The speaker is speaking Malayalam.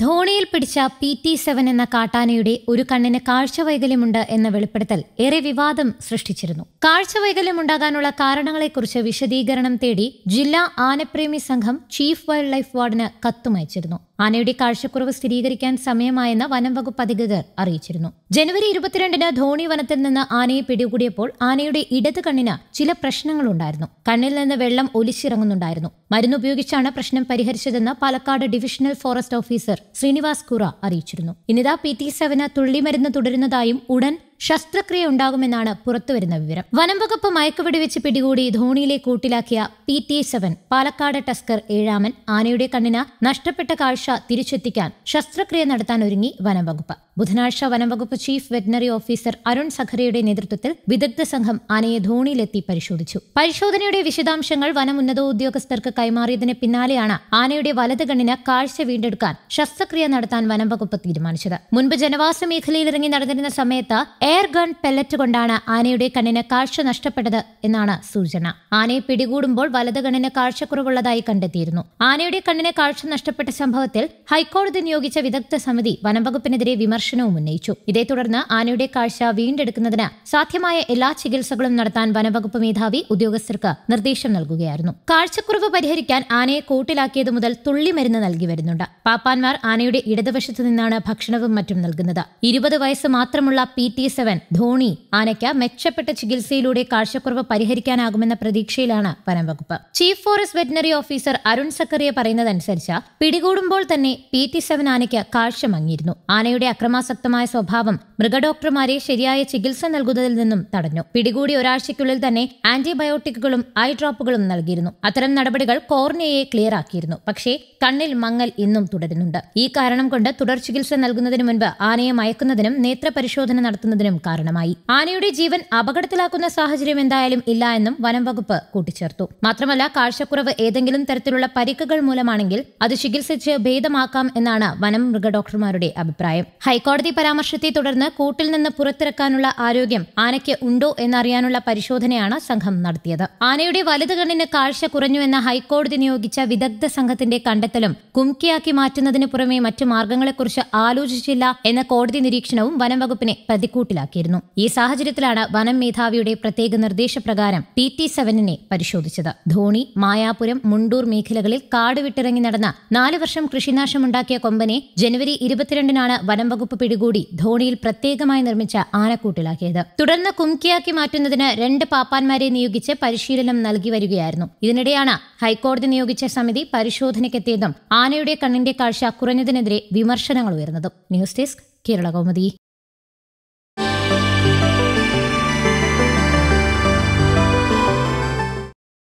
ധോണിയിൽ പിടിച്ച പി ടി സെവൻ എന്ന കാട്ടാനയുടെ ഒരു കണ്ണിന് കാഴ്ചവൈകല്യമുണ്ട് എന്ന വെളിപ്പെടുത്തൽ ഏറെ വിവാദം സൃഷ്ടിച്ചിരുന്നു കാഴ്ചവൈകല്യമുണ്ടാകാനുള്ള കാരണങ്ങളെക്കുറിച്ച് വിശദീകരണം തേടി ജില്ലാ ആനപ്രേമി സംഘം ചീഫ് വൈൽഡ് ലൈഫ് വാർഡിന് കത്തുമയച്ചിരുന്നു ആനയുടെ കാഴ്ചക്കുറവ് സ്ഥിരീകരിക്കാൻ സമയമായെന്ന് വനം വകുപ്പ് അധികൃതർ അറിയിച്ചിരുന്നു ജനുവരി ഇരുപത്തിരണ്ടിന് ധോണി വനത്തിൽ നിന്ന് ആനയെ പിടികൂടിയപ്പോൾ ആനയുടെ ഇടത് കണ്ണിന് ചില പ്രശ്നങ്ങളുണ്ടായിരുന്നു കണ്ണിൽ നിന്ന് വെള്ളം ഒലിച്ചിറങ്ങുന്നുണ്ടായിരുന്നു മരുന്ന് ഉപയോഗിച്ചാണ് പ്രശ്നം പരിഹരിച്ചതെന്ന് Palakkad divisional forest officer Srinivas Kura അറിയിച്ചിരുന്നു ഇനിതാ പി ടി സെവന് തുള്ളിമരുന്ന് തുടരുന്നതായും ഉടൻ ശസ്ത്രക്രിയ ഉണ്ടാകുമെന്നാണ് പുറത്തുവരുന്ന വിവരം വനംവകുപ്പ് വകുപ്പ് മയക്കുവെടിവെച്ച് പിടികൂടി ധോണിയിലെ കൂട്ടിലാക്കിയ P T seven Palakkad tusker ഏഴാമൻ ആനയുടെ കണ്ണിന് നഷ്ടപ്പെട്ട കാഴ്ച തിരിച്ചെത്തിക്കാൻ ശസ്ത്രക്രിയ നടത്താൻ ഒരുങ്ങി വനംവകുപ്പ് ബുധനാഴ്ച വനംവകുപ്പ് ചീഫ് വെറ്റിനറി ഓഫീസർ അരുൺ സഖറയുടെ നേതൃത്വത്തിൽ വിദഗ്ധ സംഘം ആനയെ ധോണിയിലെത്തി പരിശോധിച്ചു പരിശോധനയുടെ വിശദാംശങ്ങൾ വനം ഉന്നത ഉദ്യോഗസ്ഥർക്ക് കൈമാറിയതിന് പിന്നാലെയാണ് ആനയുടെ വലത് കണ്ണിന് കാഴ്ച വീണ്ടെടുക്കാൻ ശസ്ത്രക്രിയ നടത്താൻ വനംവകുപ്പ് തീരുമാനിച്ചത് മുൻപ് ജനവാസ മേഖലയിൽ ഇറങ്ങി നടന്നിരുന്ന സമയത്ത് എൽ എയർ ഗൺ പെല്ലറ്റ് കൊണ്ടാണ് ആനയുടെ കണ്ണിന് കാഴ്ച നഷ്ടപ്പെട്ടത് എന്നാണ് സൂചന ആനയെ പിടികൂടുമ്പോൾ വലത് കണ്ണിന് കാഴ്ചക്കുറവുള്ളതായി കണ്ടെത്തിയിരുന്നു ആനയുടെ കണ്ണിന് കാഴ്ച നഷ്ടപ്പെട്ട സംഭവത്തിൽ ഹൈക്കോടതി നിയോഗിച്ച വിദഗ്ധ സമിതി വനംവകുപ്പിനെതിരെ വിമർശനവും ഉന്നയിച്ചു ഇതേ തുടർന്ന് ആനയുടെ കാഴ്ച വീണ്ടെടുക്കുന്നതിന് സാധ്യമായ എല്ലാ ചികിത്സകളും നടത്താൻ വനംവകുപ്പ് മേധാവി ഉദ്യോഗസ്ഥർക്ക് നിർദ്ദേശം നൽകുകയായിരുന്നു കാഴ്ചക്കുറവ് പരിഹരിക്കാൻ ആനയെ കൂട്ടിലാക്കിയത് മുതൽ തുള്ളിമരുന്ന് നൽകി വരുന്നുണ്ട് പാപ്പാന്മാർ ആനയുടെ ഇടതുവശത്തു നിന്നാണ് ഭക്ഷണവും മറ്റും നൽകുന്നത് ഇരുപത് വയസ്സ് മാത്രമുള്ള പി ടി സെവൻ ധോണി ആനയ്ക്ക് മെച്ചപ്പെട്ട ചികിത്സയിലൂടെ കാഴ്ചക്കുറവ് പരിഹരിക്കാനാകുമെന്ന പ്രതീക്ഷയിലാണ് വനംവകുപ്പ് chief forest veterinary officer Arun Zachariah പറയുന്നതനുസരിച്ച് പിടികൂടുമ്പോൾ തന്നെ പി ടി സെവൻ ആനയ്ക്ക് കാഴ്ച മങ്ങിയിരുന്നു ആനയുടെ അക്രമാസക്തമായ സ്വഭാവം മൃഗഡോക്ടർമാരെ ശരിയായ ചികിത്സ നൽകുന്നതിൽ നിന്നും തടഞ്ഞു പിടികൂടി ഒരാഴ്ചയ്ക്കുള്ളിൽ തന്നെ ആന്റിബയോട്ടിക്കുകളും ഐ ഡ്രോപ്പുകളും നൽകിയിരുന്നു അത്തരം നടപടികൾ കോർണിയയെ ക്ലിയർ ആക്കിയിരുന്നു പക്ഷേ കണ്ണിൽ മങ്ങൽ ഇന്നും തുടരുന്നുണ്ട് ഈ കാരണം കൊണ്ട് തുടർ ചികിത്സ നൽകുന്നതിന് മുൻപ് ആനയെ മയക്കുന്നതിനും നേത്രപരിശോധന നടത്തുന്നതിനും ജീവനും കാരണമായി ആനയുടെ ജീവൻ അപകടത്തിലാക്കുന്ന സാഹചര്യം എന്തായാലും ഇല്ല എന്നും വനം വകുപ്പ് കൂട്ടിച്ചേർത്തു മാത്രമല്ല കാഴ്ചക്കുറവ് ഏതെങ്കിലും തരത്തിലുള്ള പരിക്കുകൾ മൂലമാണെങ്കിൽ അത് ചികിത്സിച്ച് ഭേദമാക്കാം എന്നാണ് വനം മൃഗ ഡോക്ടർമാരുടെ അഭിപ്രായം ഹൈക്കോടതി പരാമർശത്തെ തുടർന്ന് കൂട്ടിൽ നിന്ന് പുറത്തിറക്കാനുള്ള ആരോഗ്യം ആനയ്ക്ക് ഉണ്ടോ എന്നറിയാനുള്ള പരിശോധനയാണ് സംഘം നടത്തിയത് ആനയുടെ വലത് കണ്ണിന് കാഴ്ച കുറഞ്ഞു എന്ന ഹൈക്കോടതി നിയോഗിച്ച വിദഗ്ധ സംഘത്തിന്റെ കണ്ടെത്തലും കുംകിയാക്കി മാറ്റുന്നതിന് പുറമെ മറ്റു മാർഗങ്ങളെക്കുറിച്ച് ആലോചിച്ചില്ല എന്ന കോടതി നിരീക്ഷണവും വനം വകുപ്പിനെ പ്രതിക്കൂട്ടിൽ നടപ്പിലാക്കിയിരുന്നു ഈ സാഹചര്യത്തിലാണ് വനം മേധാവിയുടെ പ്രത്യേക നിർദ്ദേശപ്രകാരം പി ടി സെവനിനെ പരിശോധിച്ചത് ധോണി മായാപുരം മുണ്ടൂർ മേഖലകളിൽ കാട് വിട്ടിറങ്ങി നടന്ന നാല് വർഷം കൃഷിനാശമുണ്ടാക്കിയ കൊമ്പനെ ജനുവരി ഇരുപത്തിരണ്ടിനാണ് വനം വകുപ്പ് പിടികൂടി ധോണിയിൽ പ്രത്യേകമായി നിർമ്മിച്ച ആനക്കൂട്ടിലാക്കിയത് തുടർന്ന് കുംകിയാക്കി മാറ്റുന്നതിന് രണ്ട് പാപ്പാന്മാരെ നിയോഗിച്ച് പരിശീലനം നൽകി വരികയായിരുന്നു ഇതിനിടെയാണ് ഹൈക്കോടതി നിയോഗിച്ച സമിതി പരിശോധനയ്ക്കെത്തിയതും ആനയുടെ കണ്ണിന്റെ കാഴ്ച കുറഞ്ഞതിനെതിരെ വിമർശനങ്ങൾ ഉയർന്നതും ന്യൂസ് ഡെസ്ക് കേരള കൗമുദി